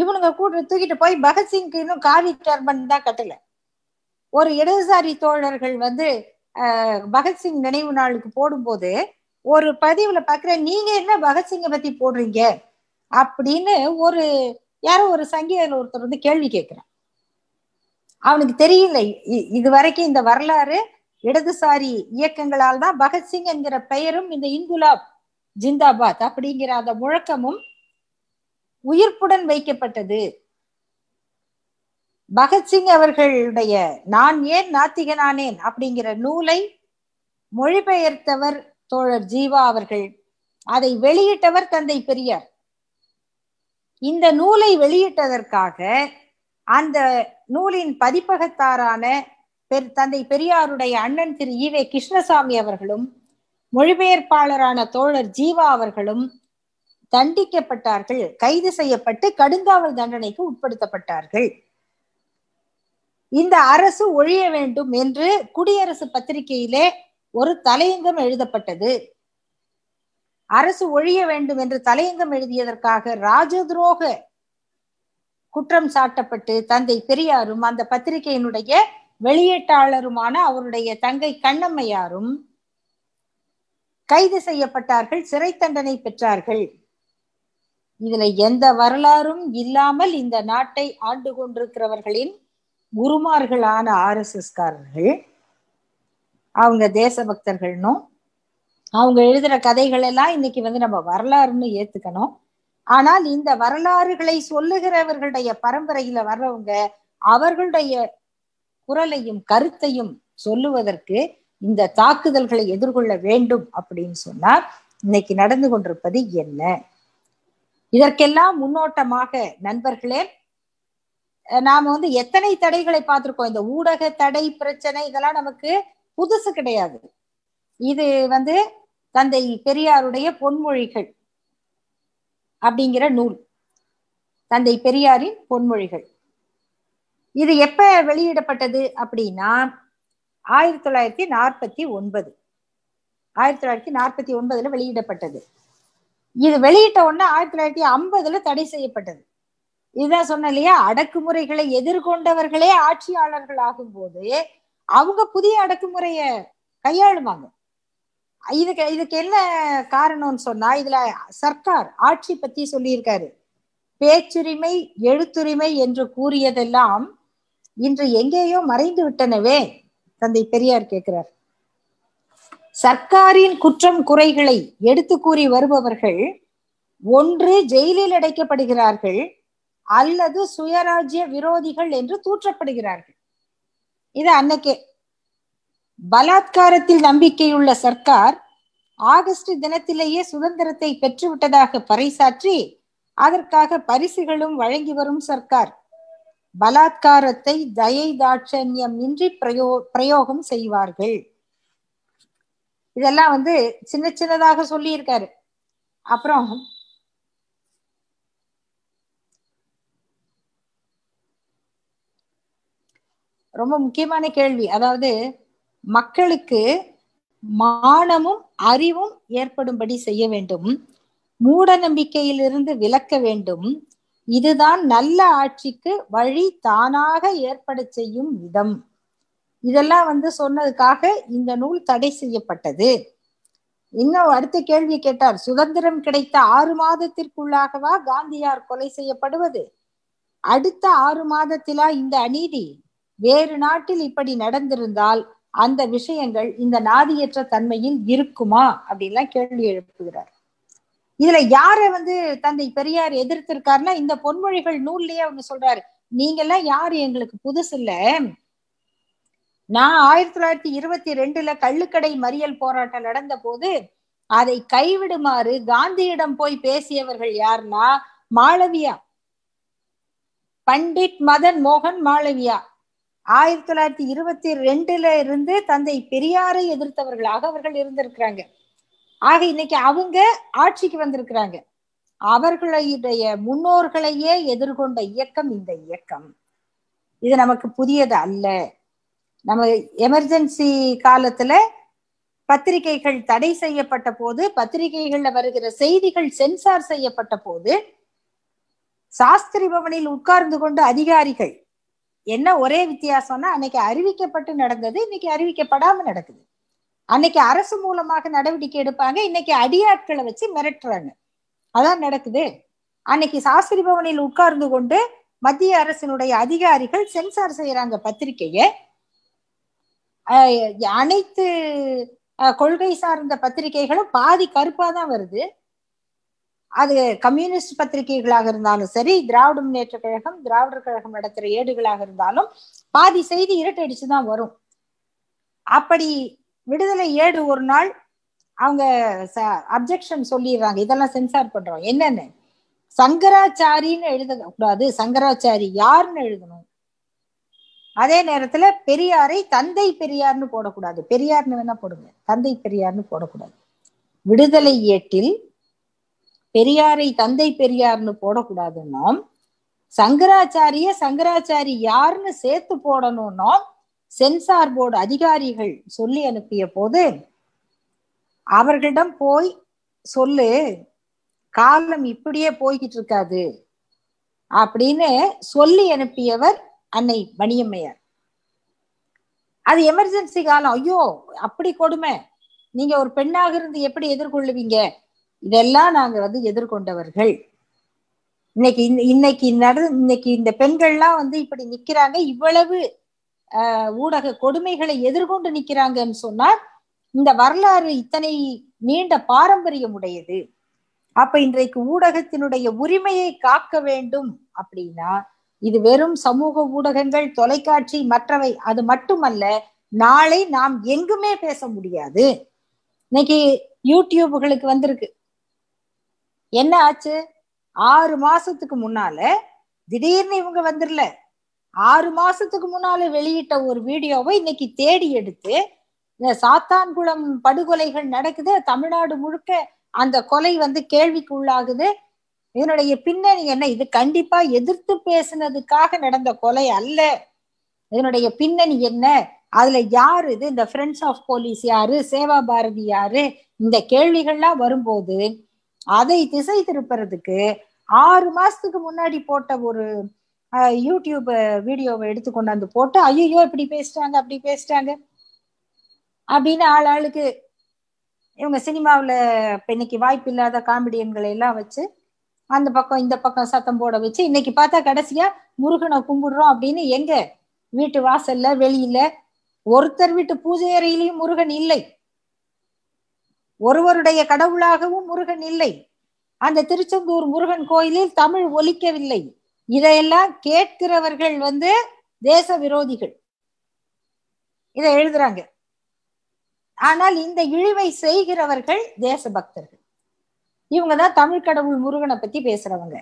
இவனுங்க கூட்டு தூக்கிட்டு போய் பகத்சிங்க்கு இன்னும் காவி டர்பன் தான் கட்டல ஒரு இடதுசாரி தோழர்கள் வந்து பகத்சிங் நினைவு நாளுக்கு போடும்போது ஒரு பதிவுல பாக்குற நீங்க என்ன பகத்சிங்கை பத்தி போடுறீங்க அப்படின்னு ஒரு யாரோ ஒரு சங்கீதர் ஒருத்தர் வந்து கேள்வி கேட்கிறான் அவனுக்கு தெரியல இது வரைக்கும் இந்த வரலாறு இடதுசாரி இயக்கங்களால் தான் பகத்சிங் என்கிற பெயரும் இந்த இன்குலாப் ஜிந்தாபாத் அப்படிங்கிற அந்த முழக்கமும் உயிர்ப்புடன் வைக்கப்பட்டது பகத்சிங் அவர்களுடைய நான் ஏன் நாத்திகனானேன் அப்படிங்கிற நூலை மொழிபெயர்த்தவர் தோழர் ஜீவா அவர்கள் அதை வெளியிட்டவர் தந்தை பெரியார் இந்த நூலை வெளியிட்டதற்காக அந்த நூலின் பதிப்பகத்தாரான பெரு தந்தை பெரியாருடைய அண்ணன் திரு ஈவே கிருஷ்ணசாமி அவர்களும் மொழிபெயர்ப்பாளரான தோழர் ஜீவா அவர்களும் தண்டிக்கப்பட்டார்கள் கைது செய்யப்பட்டு கடுங்காவல் தண்டனைக்கு உட்படுத்தப்பட்டார்கள் இந்த அரசு ஒழிய வேண்டும் என்று குடியரசு பத்திரிகையிலே ஒரு தலையங்கம் எழுதப்பட்டது அரசு ஒழிய வேண்டும் என்று தலையங்கம் எழுதியதற்காக ராஜ துரோக குற்றம் சாட்டப்பட்டு தந்தை பெரியாரும் அந்த பத்திரிகையினுடைய வெளியீட்டாளருமான அவருடைய தங்கை கண்ணம்மையாரும் கைது செய்யப்பட்டார்கள் சிறை தண்டனை பெற்றார்கள் இதுல எந்த வரலாறும் இல்லாமல் இந்த நாட்டை ஆண்டு கொண்டிருக்கிறவர்களின் குருமார்களான ஆர் எஸ் காரர்கள் அவங்க தேசபக்தர்கள்னும் அவங்க எழுதுற கதைகள் எல்லாம் இன்னைக்கு வந்து நம்ம வரலாறுன்னு ஏத்துக்கணும் ஆனால் இந்த வரலாறுகளை சொல்லுகிறவர்களுடைய பரம்பரையில வர்றவங்க அவர்களுடைய குரலையும் கருத்தையும் சொல்லுவதற்கு இந்த தாக்குதல்களை எதிர்கொள்ள வேண்டும் அப்படின்னு சொன்னா இன்னைக்கு நடந்து கொண்டிருப்பது என்ன இதற்கெல்லாம் முன்னோட்டமாக நண்பர்களே நாம வந்து எத்தனை தடைகளை பார்த்திருக்கோம் இந்த ஊடக தடை பிரச்சனை இதெல்லாம் நமக்கு புதுசு கிடையாது இது வந்து தந்தை பெரியாருடைய பொன்மொழிகள் அப்படிங்கிற நூல் தந்தை பெரியாரின் பொன்மொழிகள் இது எப்ப வெளியிடப்பட்டது அப்படின்னா ஆயிரத்தி தொள்ளாயிரத்தி நாற்பத்தி ஒன்பது ஆயிரத்தி தொள்ளாயிரத்தி நாற்பத்தி ஒன்பதுல வெளியிடப்பட்டது இது வெளியிட்ட உடனே ஆயிரத்தி தொள்ளாயிரத்தி ஐம்பதுல தடை செய்யப்பட்டது இதுதான் சொன்ன இல்லையா அடக்குமுறைகளை எதிர்கொண்டவர்களே ஆட்சியாளர்கள் ஆகும் போது அவங்க புதிய அடக்குமுறைய கையாளுவாங்க இதுக்கு இதுக்கு என்ன காரணம்னு சொன்னா இதுல சர்க்கார் ஆட்சி பத்தி சொல்லியிருக்காரு பேச்சுரிமை எழுத்துரிமை என்று கூறியதெல்லாம் இன்று எங்கேயோ மறைந்து விட்டனவே தந்தை பெரியார் கேட்கிறார் சர்க்காரின் குற்றம் குறைகளை எடுத்து கூறி வருபவர்கள் ஒன்று ஜெயிலில் அடைக்கப்படுகிறார்கள் அல்லது சுயராஜ்ய விரோதிகள் என்று தூற்றப்படுகிறார்கள் இது அன்னைக்கே பலாத்காரத்தில் நம்பிக்கையுள்ள சர்க்கார் ஆகஸ்ட் தினத்திலேயே சுதந்திரத்தை பெற்றுவிட்டதாக பறைசாற்றி அதற்காக பரிசுகளும் வழங்கி வரும் சர்க்கார் பலாத்காரத்தை தயை தாட்சண்யம் இன்றி பிரயோ பிரயோகம் செய்வார்கள் இதெல்லாம் வந்து சின்ன சின்னதாக சொல்லியிருக்காரு அப்புறம் ரொம்ப முக்கியமான கேள்வி அதாவது மக்களுக்கு மானமும் அறிவும் ஏற்படும்படி செய்ய வேண்டும் மூட நம்பிக்கையிலிருந்து விலக்க வேண்டும் இதுதான் நல்ல ஆட்சிக்கு வழி தானாக ஏற்பட செய்யும் விதம் இதெல்லாம் வந்து சொன்னதுக்காக இந்த நூல் தடை செய்யப்பட்டது இன்னும் அடுத்த கேள்வி கேட்டார் சுதந்திரம் கிடைத்த ஆறு மாதத்திற்குள்ளாகவா காந்தியார் கொலை செய்யப்படுவது அடுத்த ஆறு மாதத்திலா இந்த அநீதி வேறு நாட்டில் இப்படி நடந்திருந்தால் அந்த விஷயங்கள் இந்த நாதியற்ற தன்மையில் இருக்குமா அப்படின்லாம் கேள்வி எழுப்புகிறார் இதுல யார வந்து தந்தை பெரியார் எதிர்த்திருக்காருன்னா இந்த பொன்மொழிகள் நூல்லயே அவங்க சொல்றாரு நீங்க எல்லாம் யாரு எங்களுக்கு புதுசு இல்ல நான் ஆயிரத்தி தொள்ளாயிரத்தி இருபத்தி ரெண்டுல கள்ளுக்கடை மறியல் போராட்டம் நடந்த போது அதை கைவிடுமாறு காந்தியிடம் போய் பேசியவர்கள் யாருன்னா மாளவியா பண்டிட் மதன் மோகன் மாளவியா ஆயிரத்தி தொள்ளாயிரத்தி இருபத்தி ரெண்டுல இருந்து தந்தை பெரியாரை எதிர்த்தவர்களாக அவர்கள் இருந்திருக்கிறாங்க ஆக இன்னைக்கு அவங்க ஆட்சிக்கு வந்திருக்கிறாங்க அவர்களுடைய முன்னோர்களையே எதிர்கொண்ட இயக்கம் இந்த இயக்கம் இது நமக்கு புதியது அல்ல நம்ம எமர்ஜென்சி காலத்துல பத்திரிகைகள் தடை செய்யப்பட்ட போது பத்திரிகைகள்ல வருகிற செய்திகள் சென்சார் செய்யப்பட்ட போது சாஸ்திரி பவனில் உட்கார்ந்து கொண்டு அதிகாரிகள் என்ன ஒரே வித்தியாசம்னா அன்னைக்கு அறிவிக்கப்பட்டு நடந்தது இன்னைக்கு அறிவிக்கப்படாம நடக்குது அன்னைக்கு அரசு மூலமாக நடவடிக்கை எடுப்பாங்க இன்னைக்கு அடியாட்களை வச்சு மிரட்டுறாங்க அதான் நடக்குது அன்னைக்கு சாஸ்திரி பவனில் உட்கார்ந்து கொண்டு மத்திய அரசினுடைய அதிகாரிகள் சென்சார் செய்யறாங்க பத்திரிகைய அனைத்து கொள்கை சார்ந்த பத்திரிகைகளும் பாதி கருப்பா தான் வருது அது கம்யூனிஸ்ட் பத்திரிகைகளாக இருந்தாலும் சரி திராவிட முன்னேற்ற கழகம் திராவிடர் கழகம் நடத்துற ஏடுகளாக இருந்தாலும் பாதி செய்தி இரட்டடிச்சு தான் வரும் அப்படி விடுதலை ஏடு ஒரு நாள் அவங்க அப்ஜெக்ஷன் சொல்லிடுறாங்க இதெல்லாம் சென்சார் பண்றோம் என்னன்னு சங்கராச்சாரின்னு எழுத கூடாது சங்கராச்சாரி யாருன்னு எழுதணும் அதே நேரத்துல பெரியாரை தந்தை பெரியார்னு போடக்கூடாது பெரியார்னு வேணா போடுங்க தந்தை பெரியார்னு போடக்கூடாது விடுதலை ஏட்டில் பெரியாரை தந்தை பெரியார்னு போடக்கூடாதுன்னா சங்கராச்சாரிய சங்கராச்சாரி யாருன்னு சேர்த்து போடணும்னா சென்சார் போர்டு அதிகாரிகள் சொல்லி அனுப்பிய போது அவர்களிடம் போய் சொல்லு காலம் இப்படியே போய்கிட்டு இருக்காது அப்படின்னு சொல்லி அனுப்பியவர் அன்னை மணியம்மையார் அது எமர்ஜென்சி காலம் ஐயோ அப்படி கொடுமை நீங்க ஒரு பெண்ணாக இருந்து எப்படி எதிர்கொள்ளுவீங்க இதெல்லாம் நாங்க வந்து எதிர்கொண்டவர்கள் இன்னைக்கு இன்னைக்கு நடந்து இன்னைக்கு இந்த பெண்கள்லாம் வந்து இப்படி நிக்கிறாங்க இவ்வளவு ஊடக கொடுமைகளை எதிர்கொண்டு நிக்கிறாங்கன்னு சொன்னால் இந்த வரலாறு இத்தனை நீண்ட பாரம்பரியம் உடையது அப்ப இன்றைக்கு ஊடகத்தினுடைய உரிமையை காக்க வேண்டும் அப்படின்னா இது வெறும் சமூக ஊடகங்கள் தொலைக்காட்சி மற்றவை அது மட்டுமல்ல நாளை நாம் எங்குமே பேச முடியாது இன்னைக்கு யூடியூபுகளுக்கு வந்திருக்கு என்ன ஆச்சு ஆறு மாசத்துக்கு முன்னால திடீர்னு இவங்க வந்துடல ஆறு மாசத்துக்கு முன்னால வெளியிட்ட ஒரு வீடியோவை இன்னைக்கு தேடி எடுத்து இந்த சாத்தான்குளம் படுகொலைகள் நடக்குது தமிழ்நாடு முழுக்க அந்த கொலை வந்து கேள்விக்கு உள்ளாகுது இதனுடைய பின்னணி என்ன இது கண்டிப்பா எதிர்த்து பேசினதுக்காக நடந்த கொலை அல்ல இதனுடைய பின்னணி என்ன அதுல யாரு இது இந்த ஃப்ரெண்ட்ஸ் ஆஃப் போலீஸ் யாரு சேவா பாரதி யாரு இந்த கேள்விகள்லாம் வரும்போது அதை திசை திருப்புறதுக்கு ஆறு மாசத்துக்கு முன்னாடி போட்ட ஒரு யூடியூப் வீடியோவை எடுத்து கொண்டாந்து போட்டு ஐயோ இப்படி பேசிட்டாங்க அப்படி பேசிட்டாங்க அப்படின்னு ஆள் ஆளுக்கு இவங்க சினிமாவில் இப்போ இன்னைக்கு வாய்ப்பு இல்லாத காமெடியன்களை எல்லாம் வச்சு அந்த பக்கம் இந்த பக்கம் சத்தம் போட வச்சு இன்னைக்கு பார்த்தா கடைசியா முருகனை கும்பிடுறோம் அப்படின்னு எங்க வீட்டு வாசல்ல வெளியில ஒருத்தர் வீட்டு பூஜை அறையிலையும் முருகன் இல்லை ஒருவருடைய கடவுளாகவும் முருகன் இல்லை அந்த திருச்செந்தூர் முருகன் கோயிலில் தமிழ் ஒலிக்கவில்லை இதையெல்லாம் கேட்கிறவர்கள் வந்து தேச விரோதிகள் இதை எழுதுறாங்க ஆனால் இந்த இழிவை செய்கிறவர்கள் தேச பக்தர்கள் இவங்க தான் தமிழ் கடவுள் முருகனை பத்தி பேசுறவங்க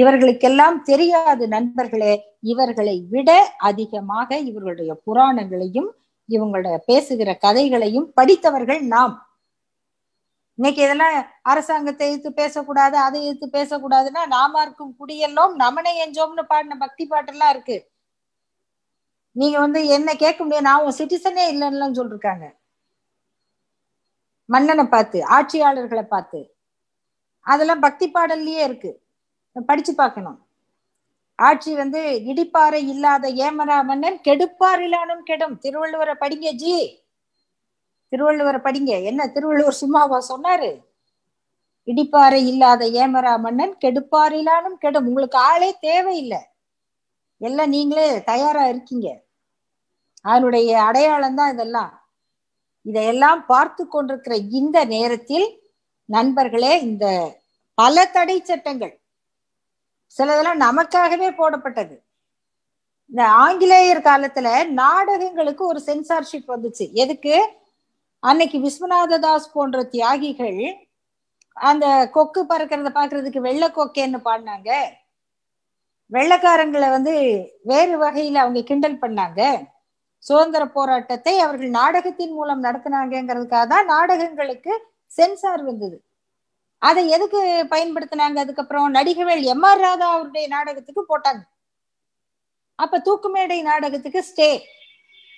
இவர்களுக்கெல்லாம் தெரியாது நண்பர்களே இவர்களை விட அதிகமாக இவர்களுடைய புராணங்களையும் இவங்களுடைய பேசுகிற கதைகளையும் படித்தவர்கள் நாம் இன்னைக்கு இதெல்லாம் அரசாங்கத்தை எதிர்த்து பேசக்கூடாது அதை எதிர்த்து பேசக்கூடாதுன்னா நாம இருக்கும் குடியெல்லாம் நமனை எஞ்சோம்னு பாடின பக்தி பாட்டெல்லாம் இருக்கு நீங்க வந்து என்ன கேட்க முடியாது நான் உன் சிட்டிசனே இல்லைன்னு சொல்லிருக்காங்க மன்னனை பார்த்து ஆட்சியாளர்களை பார்த்து அதெல்லாம் பக்தி பாடல்லயே இருக்கு படிச்சு பார்க்கணும் ஆட்சி வந்து இடிப்பாறை இல்லாத ஏமரா மன்னன் கெடுப்பாரிலானும் கெடும் திருவள்ளுவரை படிங்க ஜி திருவள்ளுவர் படிங்க என்ன திருவள்ளுவர் சும்மாவா சொன்னாரு இடிப்பாறை இல்லாத ஏமரா மன்னன் கெடுப்பாறையிலானும் கெடும் உங்களுக்கு ஆளே தேவையில்லை எல்லாம் நீங்களே தயாரா இருக்கீங்க அதனுடைய அடையாளம் தான் இதெல்லாம் இதையெல்லாம் பார்த்து கொண்டிருக்கிற இந்த நேரத்தில் நண்பர்களே இந்த பல தடை சட்டங்கள் சிலதெல்லாம் நமக்காகவே போடப்பட்டது இந்த ஆங்கிலேயர் காலத்துல நாடகங்களுக்கு ஒரு சென்சார்ஷிப் வந்துச்சு எதுக்கு அன்னைக்கு விஸ்வநாத தாஸ் போன்ற தியாகிகள் அந்த கொக்கு பறக்கிறத பாக்குறதுக்கு வெள்ளை கொக்கேன்னு பாடினாங்க வெள்ளக்காரங்களை வந்து வேறு வகையில அவங்க கிண்டல் பண்ணாங்க சுதந்திர போராட்டத்தை அவர்கள் நாடகத்தின் மூலம் நடத்தினாங்கிறதுக்காக தான் நாடகங்களுக்கு சென்சார் வந்தது அதை எதுக்கு பயன்படுத்தினாங்க அதுக்கப்புறம் நடிகவேல் எம் ஆர் ராதா அவருடைய நாடகத்துக்கு போட்டாங்க அப்ப தூக்குமேடை நாடகத்துக்கு ஸ்டே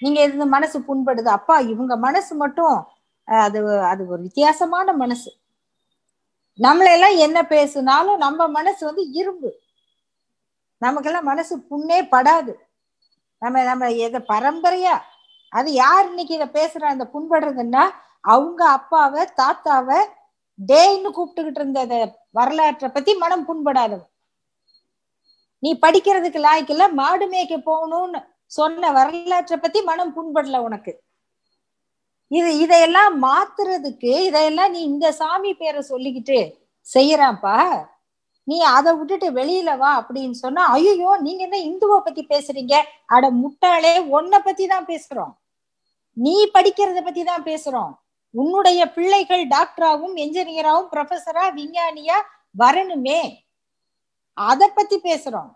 நீங்க எது மனசு புண்படுது அப்பா இவங்க மனசு மட்டும் அது அது ஒரு வித்தியாசமான மனசு நம்மளெல்லாம் என்ன பேசுனாலும் நம்ம மனசு வந்து இரும்பு நமக்கெல்லாம் மனசு புண்ணே படாது நம்ம நம்ம எதை பரம்பரையா அது யார் இன்னைக்கு இதை பேசுற அந்த புண்படுறதுன்னா அவங்க அப்பாவை தாத்தாவை டேன்னு கூப்பிட்டுக்கிட்டு இருந்த வரலாற்றை பத்தி மனம் புண்படாதவன் நீ படிக்கிறதுக்கு லாய்க்கு இல்ல மாடு மேய்க்க போகணும்னு சொன்ன வரலாற்றை பத்தி மனம் புண்படல உனக்கு இது இதையெல்லாம் மாத்துறதுக்கு இதையெல்லாம் நீ இந்த சாமி பேரை சொல்லிக்கிட்டு செய்யறாப்பா நீ அதை விட்டுட்டு வெளியில வா அப்படின்னு சொன்னா ஐயோ நீங்க என்ன இந்துவை பத்தி பேசுறீங்க அட முட்டாளே உன்னை பத்தி தான் பேசுறோம் நீ படிக்கிறத பத்தி தான் பேசுறோம் உன்னுடைய பிள்ளைகள் டாக்டராகவும் என்ஜினியராகவும் ப்ரொஃபஸரா விஞ்ஞானியா வரணுமே அதை பத்தி பேசுறோம்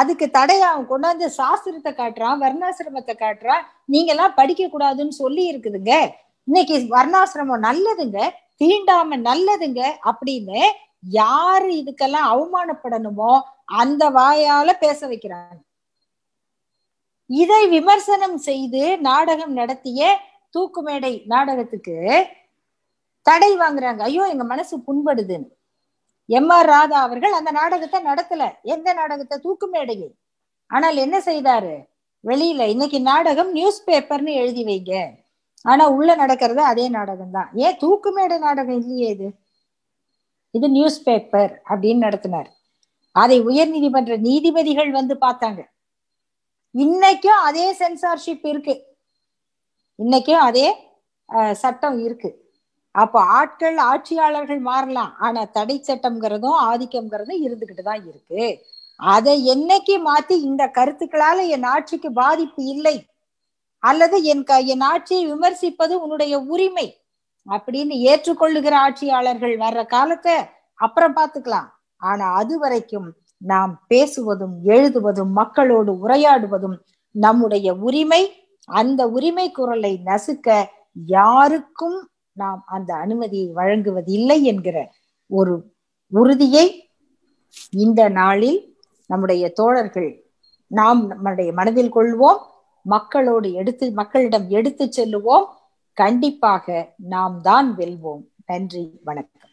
அதுக்கு தடையா அவன் கொண்டாந்து சாஸ்திரத்தை காட்டுறான் வர்ணாசிரமத்தை காட்டுறான் நீங்க எல்லாம் படிக்க கூடாதுன்னு சொல்லி இருக்குதுங்க இன்னைக்கு வர்ணாசிரமம் நல்லதுங்க தீண்டாம நல்லதுங்க அப்படின்னு யாரு இதுக்கெல்லாம் அவமானப்படணுமோ அந்த வாயால பேச வைக்கிறாங்க இதை விமர்சனம் செய்து நாடகம் நடத்திய தூக்குமேடை நாடகத்துக்கு தடை வாங்குறாங்க ஐயோ எங்க மனசு புண்படுதுன்னு எம் ஆர் ராதா அவர்கள் அந்த நாடகத்தை நடத்தல எந்த நாடகத்தை தூக்கு மேடையை ஆனால் என்ன செய்தாரு வெளியில இன்னைக்கு நாடகம் நியூஸ் பேப்பர்னு எழுதி வைங்க ஆனா உள்ள நடக்கிறது அதே நாடகம் தான் ஏன் தூக்கு மேடை நாடகம் இல்லையே இது இது நியூஸ் பேப்பர் அப்படின்னு நடத்தினார் அதை உயர் நீதிமன்ற நீதிபதிகள் வந்து பார்த்தாங்க இன்னைக்கும் அதே சென்சார்ஷிப் இருக்கு இன்னைக்கும் அதே சட்டம் இருக்கு அப்ப ஆட்கள் ஆட்சியாளர்கள் மாறலாம் ஆனா தடை சட்டம்ங்கிறதும் ஆதிக்கம்ங்கிறதும் இருந்துகிட்டு தான் இருக்கு அதை என்னைக்கு மாத்தி இந்த கருத்துக்களால என் ஆட்சிக்கு பாதிப்பு இல்லை அல்லது என் க என் ஆட்சியை விமர்சிப்பது உன்னுடைய உரிமை அப்படின்னு ஏற்றுக்கொள்ளுகிற ஆட்சியாளர்கள் வர்ற காலத்தை அப்புறம் பார்த்துக்கலாம் ஆனா அது வரைக்கும் நாம் பேசுவதும் எழுதுவதும் மக்களோடு உரையாடுவதும் நம்முடைய உரிமை அந்த உரிமை குரலை நசுக்க யாருக்கும் நாம் அந்த அனுமதியை வழங்குவதில்லை என்கிற ஒரு உறுதியை இந்த நாளில் நம்முடைய தோழர்கள் நாம் நம்முடைய மனதில் கொள்வோம் மக்களோடு எடுத்து மக்களிடம் எடுத்து செல்லுவோம் கண்டிப்பாக நாம் தான் வெல்வோம் நன்றி வணக்கம்